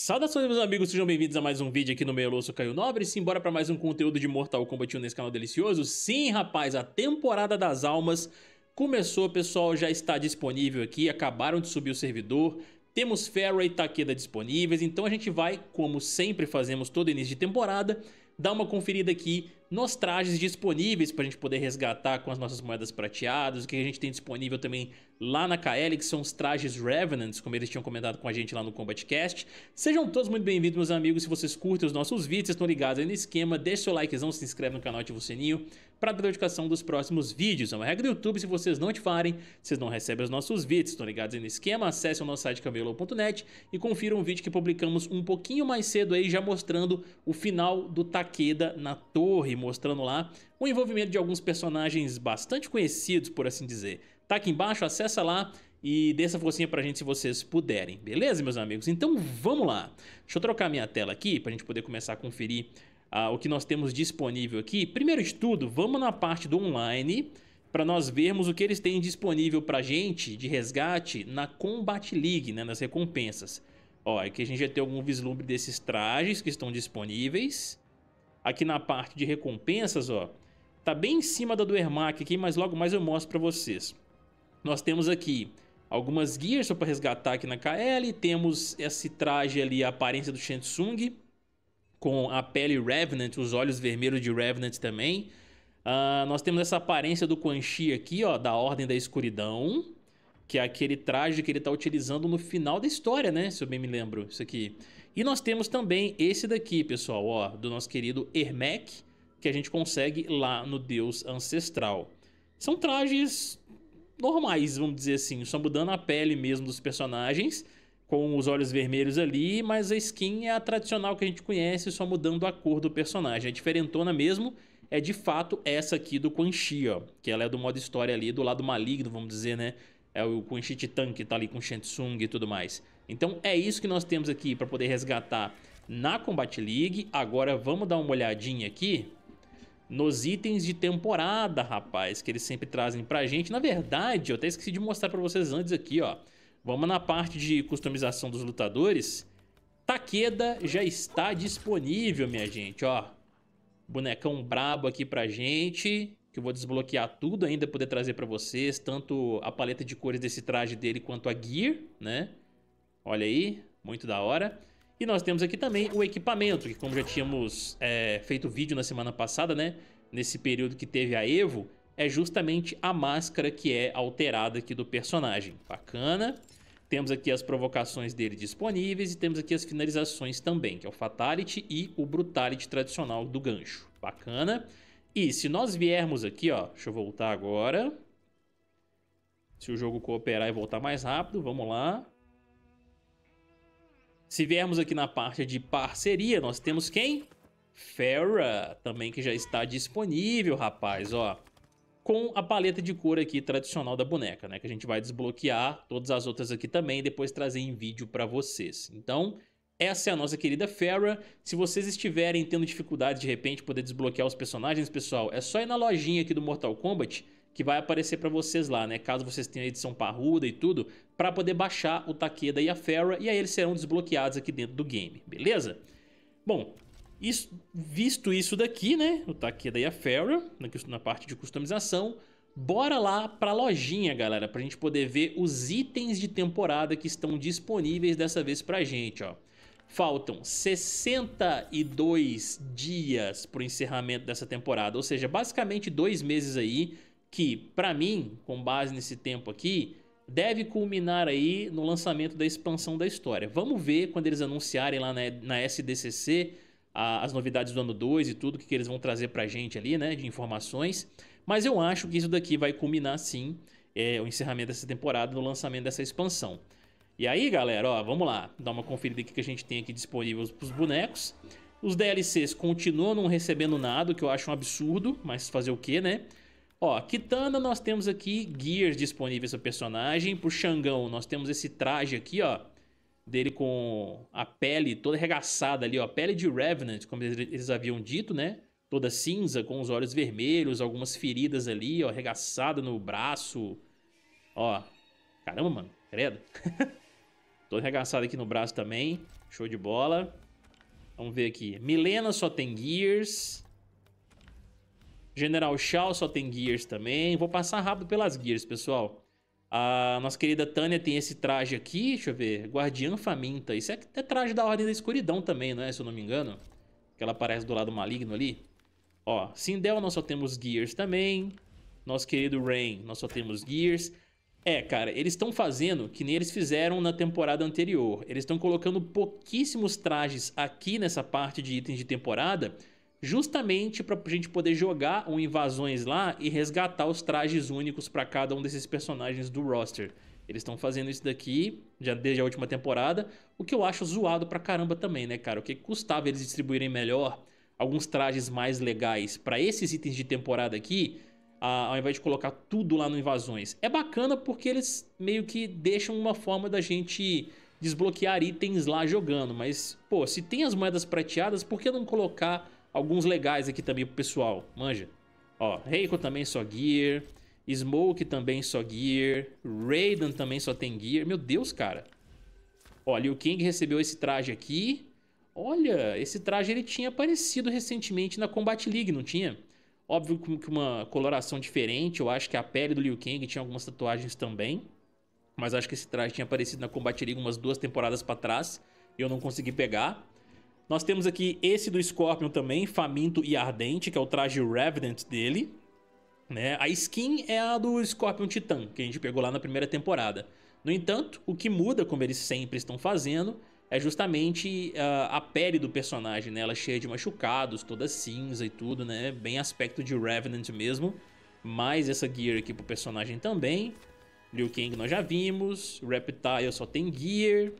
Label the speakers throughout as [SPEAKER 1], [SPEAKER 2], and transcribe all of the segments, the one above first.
[SPEAKER 1] Saudações meus amigos, sejam bem-vindos a mais um vídeo aqui no Meio Louço Caio Nobre Sim, bora pra mais um conteúdo de Mortal Kombat 1 nesse canal delicioso Sim, rapaz, a temporada das almas começou, pessoal, já está disponível aqui Acabaram de subir o servidor Temos Ferro e Takeda tá disponíveis Então a gente vai, como sempre fazemos todo início de temporada dá uma conferida aqui nos trajes disponíveis para a gente poder resgatar com as nossas moedas prateadas, o que a gente tem disponível também lá na KL, que são os trajes Revenants, como eles tinham comentado com a gente lá no Combat Cast. Sejam todos muito bem-vindos, meus amigos, se vocês curtem os nossos vídeos, estão ligados aí no esquema, deixe seu likezão, se inscreve no canal, ativa o sininho para a notificação dos próximos vídeos. É uma regra do YouTube, se vocês não ativarem, vocês não recebem os nossos vídeos, estão ligados aí no esquema? Acesse o nosso site camelo.net e confira um vídeo que publicamos um pouquinho mais cedo aí, já mostrando o final do Takeda na torre, mostrando lá o envolvimento de alguns personagens bastante conhecidos, por assim dizer. Tá aqui embaixo, acessa lá e dê essa forcinha pra gente se vocês puderem, beleza, meus amigos? Então vamos lá! Deixa eu trocar minha tela aqui pra gente poder começar a conferir ah, o que nós temos disponível aqui, primeiro de tudo, vamos na parte do online para nós vermos o que eles têm disponível para gente de resgate na Combat League, né, nas recompensas. Ó, aqui a gente já tem algum vislumbre desses trajes que estão disponíveis. Aqui na parte de recompensas, ó, tá bem em cima da do Ermac aqui, mas logo mais eu mostro para vocês. Nós temos aqui algumas gears para resgatar aqui na KL, temos esse traje ali, a aparência do Shensung, com a pele Revenant, os olhos vermelhos de Revenant também. Uh, nós temos essa aparência do Quan Chi aqui, ó, da Ordem da Escuridão, que é aquele traje que ele está utilizando no final da história, né? Se eu bem me lembro, isso aqui. E nós temos também esse daqui, pessoal, ó, do nosso querido Ermec, que a gente consegue lá no Deus Ancestral. São trajes normais, vamos dizer assim, só mudando a pele mesmo dos personagens com os olhos vermelhos ali, mas a skin é a tradicional que a gente conhece, só mudando a cor do personagem. A é diferentona mesmo é de fato essa aqui do Quan Chi, ó, que ela é do modo história ali, do lado maligno, vamos dizer, né? É o Quan Chi Titan que tá ali com o Shensung e tudo mais. Então é isso que nós temos aqui para poder resgatar na Combat League. Agora vamos dar uma olhadinha aqui nos itens de temporada, rapaz, que eles sempre trazem pra gente. Na verdade, eu até esqueci de mostrar pra vocês antes aqui, ó. Vamos na parte de customização dos lutadores. Takeda já está disponível, minha gente, ó. Bonecão brabo aqui pra gente, que eu vou desbloquear tudo ainda poder trazer pra vocês, tanto a paleta de cores desse traje dele quanto a gear, né? Olha aí, muito da hora. E nós temos aqui também o equipamento, que como já tínhamos é, feito vídeo na semana passada, né? Nesse período que teve a EVO, é justamente a máscara que é alterada aqui do personagem. Bacana. Temos aqui as provocações dele disponíveis e temos aqui as finalizações também, que é o Fatality e o Brutality tradicional do gancho. Bacana. E se nós viermos aqui, ó, deixa eu voltar agora. Se o jogo cooperar e voltar mais rápido, vamos lá. Se viermos aqui na parte de parceria, nós temos quem? Fera, também que já está disponível, rapaz, ó com a paleta de cor aqui tradicional da boneca, né? Que a gente vai desbloquear todas as outras aqui também e depois trazer em vídeo para vocês. Então, essa é a nossa querida Fera. Se vocês estiverem tendo dificuldade de repente poder desbloquear os personagens, pessoal, é só ir na lojinha aqui do Mortal Kombat que vai aparecer para vocês lá, né? Caso vocês tenham a edição parruda e tudo, para poder baixar o Takeda e a Fera e aí eles serão desbloqueados aqui dentro do game, beleza? Bom, isso, visto isso daqui, né? O Takeda e a Feral na parte de customização, Bora lá para a lojinha, galera, para a gente poder ver os itens de temporada que estão disponíveis dessa vez para a gente. Ó. Faltam 62 dias para o encerramento dessa temporada, ou seja, basicamente dois meses aí que, para mim, com base nesse tempo aqui, deve culminar aí no lançamento da expansão da história. Vamos ver quando eles anunciarem lá na, na SDCC a, as novidades do ano 2 e tudo que, eles vão trazer pra gente ali, né? De informações. Mas eu acho que isso daqui vai culminar sim é, o encerramento dessa temporada no lançamento dessa expansão. E aí, galera, ó, vamos lá, dar uma conferida aqui que a gente tem aqui disponível pros bonecos. Os DLCs continuam não recebendo nada, o que eu acho um absurdo, mas fazer o que, né? Ó, Kitana nós temos aqui gears disponíveis para personagem, pro Xangão nós temos esse traje aqui, ó, dele com a pele toda arregaçada ali, ó, a pele de Revenant, como eles haviam dito, né? Toda cinza, com os olhos vermelhos, algumas feridas ali, ó, arregaçada no braço. Ó, caramba, mano, credo. Tô arregaçado aqui no braço também, show de bola. Vamos ver aqui, Milena só tem Gears. General Shaw só tem Gears também. Vou passar rápido pelas Gears, pessoal. A nossa querida Tânia tem esse traje aqui, deixa eu ver, Guardiã Faminta. Isso é, é, traje da Ordem da Escuridão também, não é? Se eu não me engano. Que ela aparece do lado maligno ali. Ó, Sindel nós só temos Gears também. Nosso querido Rain, nós só temos Gears. É, cara, eles estão fazendo que nem eles fizeram na temporada anterior. Eles estão colocando pouquíssimos trajes aqui nessa parte de itens de temporada justamente para a gente poder jogar um Invasões lá e resgatar os trajes únicos para cada um desses personagens do roster. Eles estão fazendo isso daqui já desde a última temporada, o que eu acho zoado pra caramba também, né, cara? O que custava eles distribuírem melhor alguns trajes mais legais para esses itens de temporada aqui, ao invés de colocar tudo lá no Invasões. É bacana porque eles meio que deixam uma forma da gente desbloquear itens lá jogando, mas, pô, se tem as moedas prateadas, por que não colocar alguns legais aqui também pro pessoal. Manja. Ó, Reiko também só gear. Smoke também só gear. Raiden também só tem gear. Meu Deus, cara. Olha, o King recebeu esse traje aqui. Olha, esse traje ele tinha aparecido recentemente na Combat League, não tinha? Óbvio que uma coloração diferente, eu acho que a pele do Liu Kang tinha algumas tatuagens também. Mas acho que esse traje tinha aparecido na Combat League umas duas temporadas para trás. E eu não consegui pegar. Nós temos aqui esse do Scorpion também, Faminto e Ardente, que é o traje Revenant dele. Né? A skin é a do Scorpion Titan, que a gente pegou lá na primeira temporada. No entanto, o que muda, como eles sempre estão fazendo, é justamente uh, a pele do personagem, né? Ela é cheia de machucados, toda cinza e tudo, né? Bem aspecto de Revenant mesmo. Mais essa gear aqui pro personagem também. Liu Kang nós já vimos. Reptile só tem gear.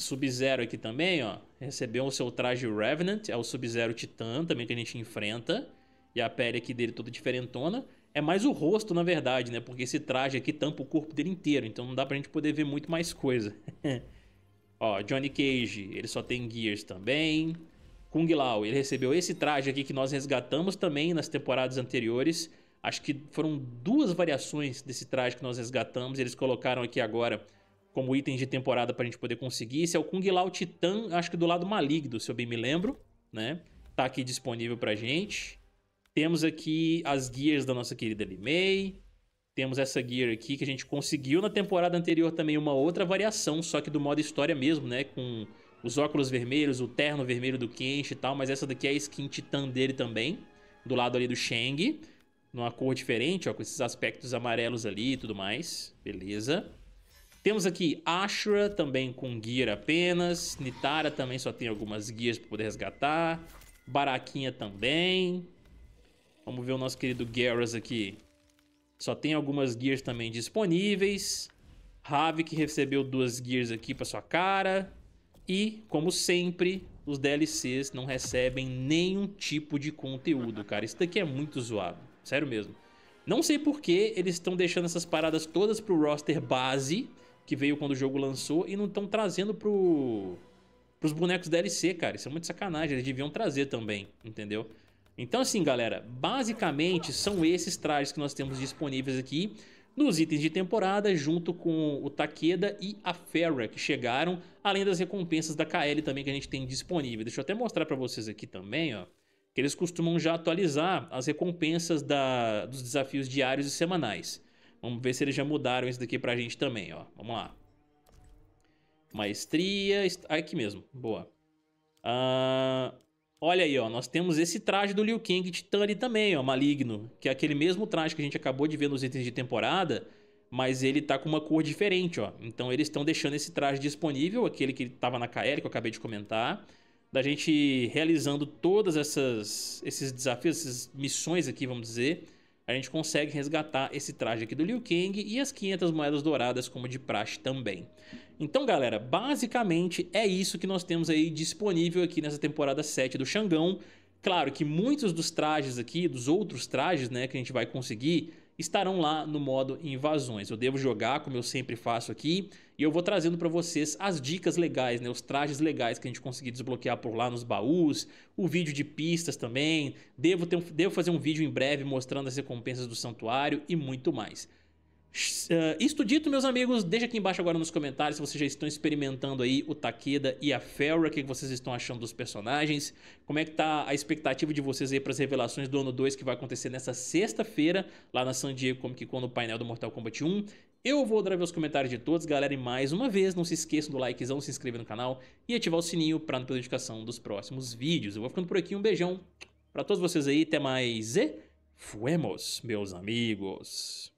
[SPEAKER 1] Sub-Zero aqui também, ó. Recebeu o seu traje Revenant, é o Sub-Zero Titã também que a gente enfrenta. E a pele aqui dele toda diferentona. É mais o rosto, na verdade, né? Porque esse traje aqui tampa o corpo dele inteiro, então não dá pra gente poder ver muito mais coisa. ó, Johnny Cage, ele só tem Gears também. Kung Lao, ele recebeu esse traje aqui que nós resgatamos também nas temporadas anteriores. Acho que foram duas variações desse traje que nós resgatamos, eles colocaram aqui agora como itens de temporada pra gente poder conseguir. Esse é o Kung Lao Titan, acho que do lado maligno, se eu bem me lembro, né? Tá aqui disponível pra gente. Temos aqui as gears da nossa querida Limei. Temos essa gear aqui que a gente conseguiu na temporada anterior também uma outra variação, só que do modo história mesmo, né? Com os óculos vermelhos, o terno vermelho do Kenshi e tal, mas essa daqui é a skin Titan dele também, do lado ali do Shang, numa cor diferente, ó, com esses aspectos amarelos ali e tudo mais, beleza. Temos aqui Ashra também com gear apenas. Nitara também só tem algumas guias para poder resgatar. Baraquinha também. Vamos ver o nosso querido Garrus aqui. Só tem algumas gears também disponíveis. Rave que recebeu duas gears aqui para sua cara. E, como sempre, os DLCs não recebem nenhum tipo de conteúdo, cara. Isso daqui é muito zoado. Sério mesmo. Não sei por que eles estão deixando essas paradas todas pro roster base que veio quando o jogo lançou e não estão trazendo pro pros bonecos DLC, cara. Isso é muito sacanagem, eles deviam trazer também, entendeu? Então assim, galera, basicamente são esses trajes que nós temos disponíveis aqui nos itens de temporada, junto com o Takeda e a Ferra, que chegaram, além das recompensas da KL também que a gente tem disponível. Deixa eu até mostrar para vocês aqui também, ó, que eles costumam já atualizar as recompensas da, dos desafios diários e semanais. Vamos ver se eles já mudaram isso daqui pra gente também, ó. Vamos lá. Maestria... Ah, aqui mesmo, boa. Ah, olha aí, ó. Nós temos esse traje do Liu Kang Titani também, ó. Maligno. Que é aquele mesmo traje que a gente acabou de ver nos itens de temporada. Mas ele tá com uma cor diferente, ó. Então eles estão deixando esse traje disponível. Aquele que tava na KL, que eu acabei de comentar. Da gente realizando todas essas... Esses desafios, essas missões aqui, vamos dizer a gente consegue resgatar esse traje aqui do Liu Kang e as 500 moedas douradas como de praxe também. Então galera, basicamente é isso que nós temos aí disponível aqui nessa temporada 7 do Xangão. Claro que muitos dos trajes aqui, dos outros trajes né, que a gente vai conseguir estarão lá no modo invasões. Eu devo jogar como eu sempre faço aqui e eu vou trazendo para vocês as dicas legais, né, os trajes legais que a gente conseguir desbloquear por lá nos baús, o vídeo de pistas também, devo, ter, devo fazer um vídeo em breve mostrando as recompensas do santuário e muito mais. Uh, isto dito, meus amigos, deixa aqui embaixo agora nos comentários se vocês já estão experimentando aí o Takeda e a Felra, o que vocês estão achando dos personagens, como é que tá a expectativa de vocês aí para as revelações do ano 2 que vai acontecer nessa sexta-feira lá na San Diego Comic Con no painel do Mortal Kombat 1. Eu vou adorar ver os comentários de todos, galera, e mais uma vez, não se esqueçam do likezão, se inscrever no canal e ativar o sininho para não perder notificação dos próximos vídeos. Eu vou ficando por aqui, um beijão para todos vocês aí, até mais e fuemos, meus amigos.